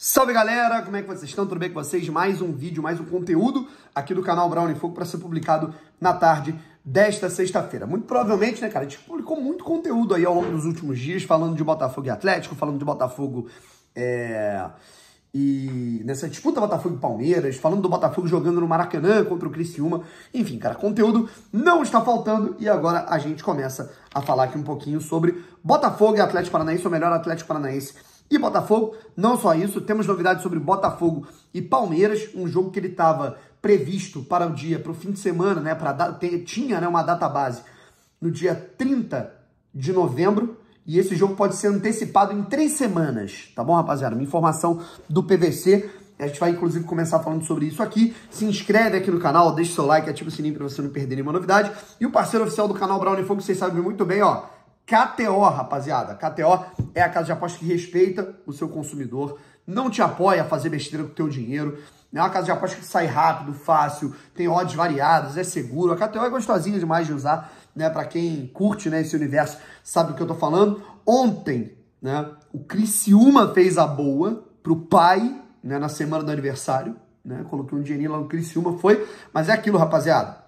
Salve galera, como é que vocês estão? Tudo bem com vocês? Mais um vídeo, mais um conteúdo aqui do canal Brown em Fogo para ser publicado na tarde desta sexta-feira. Muito provavelmente, né, cara, a gente publicou muito conteúdo aí ao longo dos últimos dias, falando de Botafogo e Atlético, falando de Botafogo é... e nessa disputa Botafogo e Palmeiras, falando do Botafogo jogando no Maracanã contra o Criciúma. Enfim, cara, conteúdo não está faltando e agora a gente começa a falar aqui um pouquinho sobre Botafogo e Atlético Paranaense, ou melhor, Atlético Paranaense e Botafogo, não só isso, temos novidades sobre Botafogo e Palmeiras, um jogo que ele estava previsto para o dia, para o fim de semana, né? Para tinha né, uma data base no dia 30 de novembro. E esse jogo pode ser antecipado em três semanas, tá bom, rapaziada? Uma informação do PVC. A gente vai, inclusive, começar falando sobre isso aqui. Se inscreve aqui no canal, deixa seu like, ativa o sininho para você não perder nenhuma novidade. E o parceiro oficial do canal Brown Fogo, vocês sabem muito bem, ó KTO, rapaziada. KTO é a casa de aposta que respeita o seu consumidor, não te apoia a fazer besteira com o teu dinheiro. É uma casa de aposta que sai rápido, fácil, tem odds variadas, é seguro. A KTO é gostosinha demais de usar, né? Para quem curte né, esse universo, sabe do que eu tô falando. Ontem, né, o Criciúma fez a boa pro pai, né, na semana do aniversário, né? Coloquei um dinheirinho lá no Criciúma, foi. Mas é aquilo, rapaziada.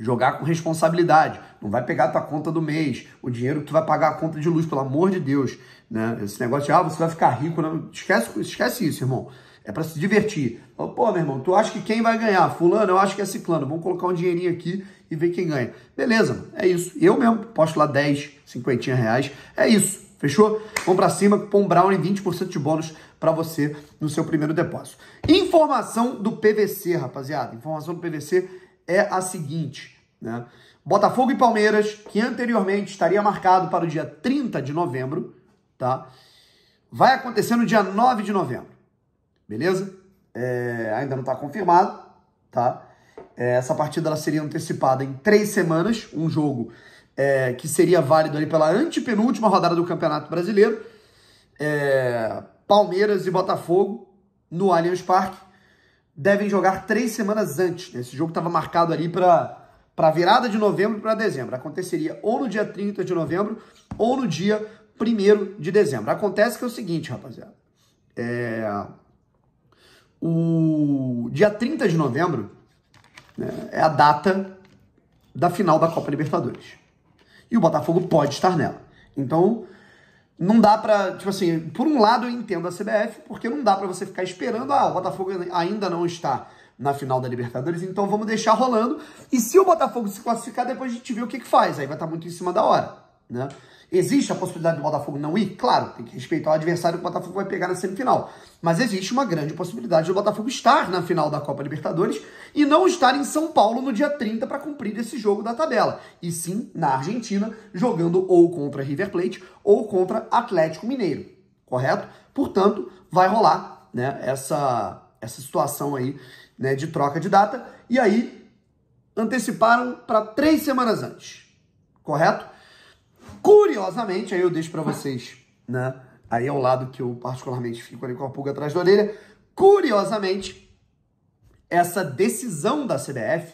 Jogar com responsabilidade. Não vai pegar a tua conta do mês, o dinheiro que tu vai pagar a conta de luz, pelo amor de Deus. Né? Esse negócio de, ah, você vai ficar rico. Não... Né? Esquece, esquece isso, irmão. É para se divertir. Pô, meu irmão, tu acha que quem vai ganhar? Fulano, eu acho que é ciclano. Vamos colocar um dinheirinho aqui e ver quem ganha. Beleza, é isso. Eu mesmo posto lá 10, 50 reais. É isso. Fechou? Vamos para cima, Pom Brown e 20% de bônus para você no seu primeiro depósito. Informação do PVC, rapaziada. Informação do PVC é a seguinte, né? Botafogo e Palmeiras, que anteriormente estaria marcado para o dia 30 de novembro, tá? Vai acontecer no dia 9 de novembro, beleza? É, ainda não está confirmado, tá? É, essa partida ela seria antecipada em três semanas, um jogo é, que seria válido ali pela antepenúltima rodada do Campeonato Brasileiro. É, Palmeiras e Botafogo no Allianz Parque devem jogar três semanas antes. Né? Esse jogo estava marcado ali para a virada de novembro para dezembro. Aconteceria ou no dia 30 de novembro ou no dia 1 de dezembro. Acontece que é o seguinte, rapaziada. É... O dia 30 de novembro né, é a data da final da Copa Libertadores. E o Botafogo pode estar nela. Então, não dá para, tipo assim, por um lado eu entendo a CBF, porque não dá para você ficar esperando, ah, o Botafogo ainda não está na final da Libertadores, então vamos deixar rolando. E se o Botafogo se classificar, depois a gente vê o que, que faz. Aí vai estar muito em cima da hora. Né? Existe a possibilidade do Botafogo não ir? Claro, tem que respeitar o adversário que o Botafogo vai pegar na semifinal. Mas existe uma grande possibilidade do Botafogo estar na final da Copa Libertadores e não estar em São Paulo no dia 30 para cumprir esse jogo da tabela. E sim na Argentina, jogando ou contra River Plate ou contra Atlético Mineiro. Correto? Portanto, vai rolar né, essa, essa situação aí né, de troca de data. E aí anteciparam para três semanas antes. Correto? Curiosamente, aí eu deixo para vocês, né? Aí é o lado que eu particularmente fico ali com a pulga atrás da orelha. Curiosamente, essa decisão da CBF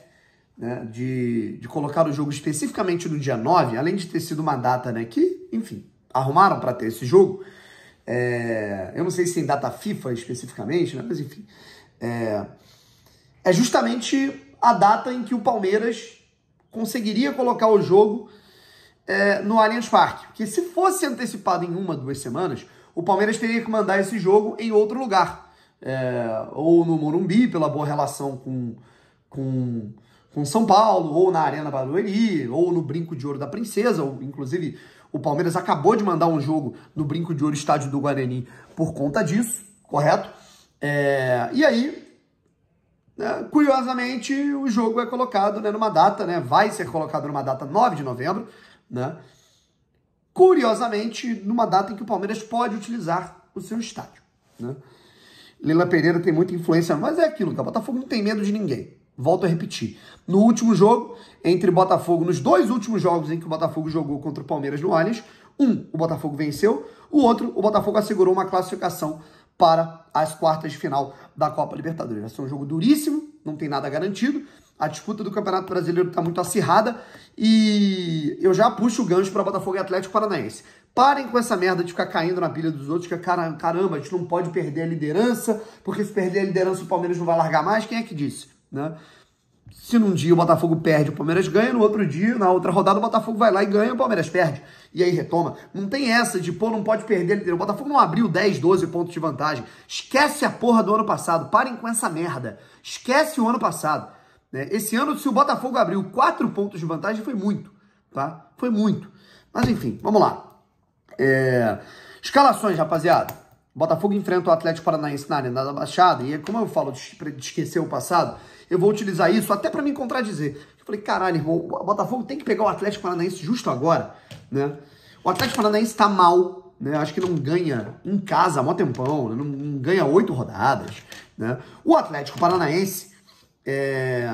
né, de, de colocar o jogo especificamente no dia 9, além de ter sido uma data né, que, enfim, arrumaram para ter esse jogo, é, eu não sei se em data FIFA especificamente, né, mas enfim, é, é justamente a data em que o Palmeiras conseguiria colocar o jogo é, no Allianz Parque. Porque se fosse antecipado em uma, duas semanas, o Palmeiras teria que mandar esse jogo em outro lugar. É, ou no Morumbi, pela boa relação com, com, com São Paulo, ou na Arena Barueri, ou no Brinco de Ouro da Princesa. Ou, inclusive, o Palmeiras acabou de mandar um jogo no Brinco de Ouro Estádio do Guarani por conta disso, correto? É, e aí, né, curiosamente, o jogo é colocado né, numa data, né, vai ser colocado numa data 9 de novembro, né? Curiosamente, numa data em que o Palmeiras pode utilizar o seu estádio. Né? Leila Pereira tem muita influência, mas é aquilo, O Botafogo não tem medo de ninguém. Volto a repetir. No último jogo, entre Botafogo, nos dois últimos jogos em que o Botafogo jogou contra o Palmeiras no Allianz, um, o Botafogo venceu, o outro, o Botafogo assegurou uma classificação para as quartas de final da Copa Libertadores. Vai ser um jogo duríssimo, não tem nada garantido, a disputa do Campeonato Brasileiro está muito acirrada e eu já puxo o gancho para Botafogo e Atlético Paranaense. Parem com essa merda de ficar caindo na pilha dos outros, que caramba, a gente não pode perder a liderança, porque se perder a liderança o Palmeiras não vai largar mais. Quem é que disse? Né? Se num dia o Botafogo perde, o Palmeiras ganha, no outro dia, na outra rodada, o Botafogo vai lá e ganha, o Palmeiras perde. E aí retoma. Não tem essa de, pô, não pode perder. a liderança. O Botafogo não abriu 10, 12 pontos de vantagem. Esquece a porra do ano passado. Parem com essa merda. Esquece o ano passado. Né? Esse ano, se o Botafogo abriu quatro pontos de vantagem, foi muito, tá? Foi muito. Mas enfim, vamos lá. É... Escalações, rapaziada. Botafogo enfrenta o Atlético Paranaense na Arena da Baixada, e é como eu falo de esquecer o passado, eu vou utilizar isso até para me contradizer. Eu falei, caralho, irmão, o Botafogo tem que pegar o Atlético Paranaense justo agora, né? O Atlético Paranaense tá mal, né? Acho que não ganha em casa há mó tempão, não, não ganha oito rodadas, né? O Atlético Paranaense é,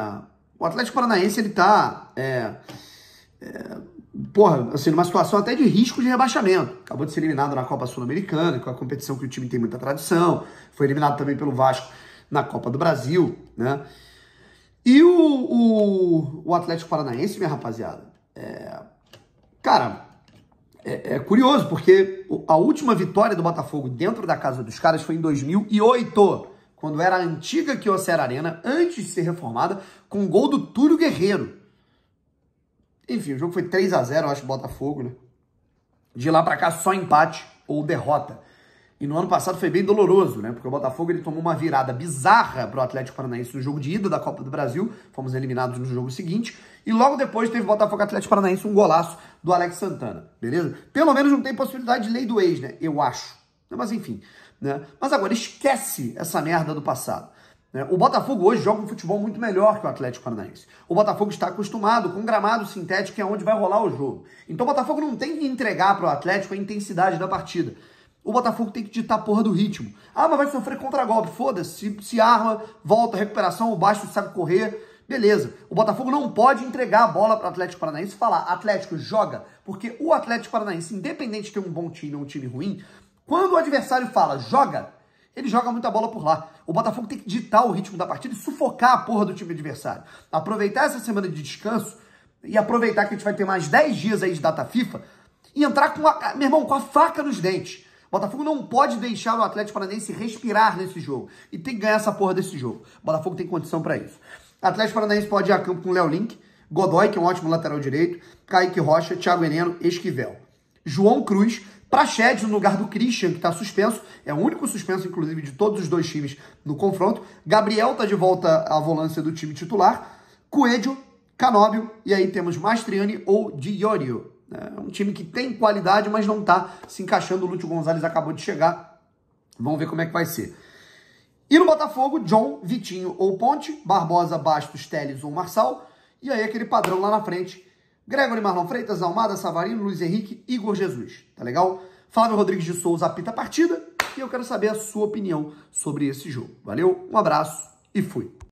o Atlético Paranaense ele tá. É, é, porra, assim, numa situação até de risco de rebaixamento. Acabou de ser eliminado na Copa Sul-Americana, que é uma competição que o time tem muita tradição. Foi eliminado também pelo Vasco na Copa do Brasil, né? E o, o, o Atlético Paranaense, minha rapaziada, é, cara, é, é, curioso, porque a última vitória do Botafogo dentro da casa dos caras foi em 2008 quando era a antiga Kyocera Arena, antes de ser reformada, com o gol do Túlio Guerreiro. Enfim, o jogo foi 3 a 0 acho, Botafogo, né? De lá para cá, só empate ou derrota. E no ano passado foi bem doloroso, né? Porque o Botafogo ele tomou uma virada bizarra pro Atlético Paranaense no jogo de ida da Copa do Brasil. Fomos eliminados no jogo seguinte. E logo depois teve Botafogo Atlético Paranaense, um golaço do Alex Santana, beleza? Pelo menos não tem possibilidade de lei do ex, né? Eu acho. Mas enfim. Né? Mas agora, esquece essa merda do passado. Né? O Botafogo hoje joga um futebol muito melhor que o Atlético Paranaense. O Botafogo está acostumado com gramado sintético, que é onde vai rolar o jogo. Então o Botafogo não tem que entregar para o Atlético a intensidade da partida. O Botafogo tem que ditar a porra do ritmo. Ah, mas vai sofrer contra golpe Foda-se. Se, se arma, volta, recuperação, o baixo sabe correr. Beleza. O Botafogo não pode entregar a bola para o Atlético Paranaense e falar: Atlético, joga. Porque o Atlético Paranaense, independente de ter um bom time ou um time ruim, quando o adversário fala, joga, ele joga muita bola por lá. O Botafogo tem que ditar o ritmo da partida e sufocar a porra do time adversário. Aproveitar essa semana de descanso e aproveitar que a gente vai ter mais 10 dias aí de data FIFA e entrar com a, meu irmão, com a faca nos dentes. O Botafogo não pode deixar o Atlético Paranaense respirar nesse jogo. E tem que ganhar essa porra desse jogo. O Botafogo tem condição para isso. Atlético Paranaense pode ir a campo com Léo Link, Godoy, que é um ótimo lateral direito, Kaique Rocha, Thiago Heleno, Esquivel. João Cruz, Prachedes no lugar do Christian, que está suspenso, é o único suspenso, inclusive, de todos os dois times no confronto. Gabriel está de volta à volância do time titular. Coelho, Canóbio, e aí temos Mastriani ou Diorio. É um time que tem qualidade, mas não está se encaixando. O Lúcio Gonzalez acabou de chegar. Vamos ver como é que vai ser. E no Botafogo, John, Vitinho ou Ponte, Barbosa, Bastos, Teles ou Marçal. E aí aquele padrão lá na frente, Gregory Marlon Freitas, Almada, Savarino, Luiz Henrique, Igor Jesus, tá legal? Flávio Rodrigues de Souza apita a partida e eu quero saber a sua opinião sobre esse jogo. Valeu, um abraço e fui!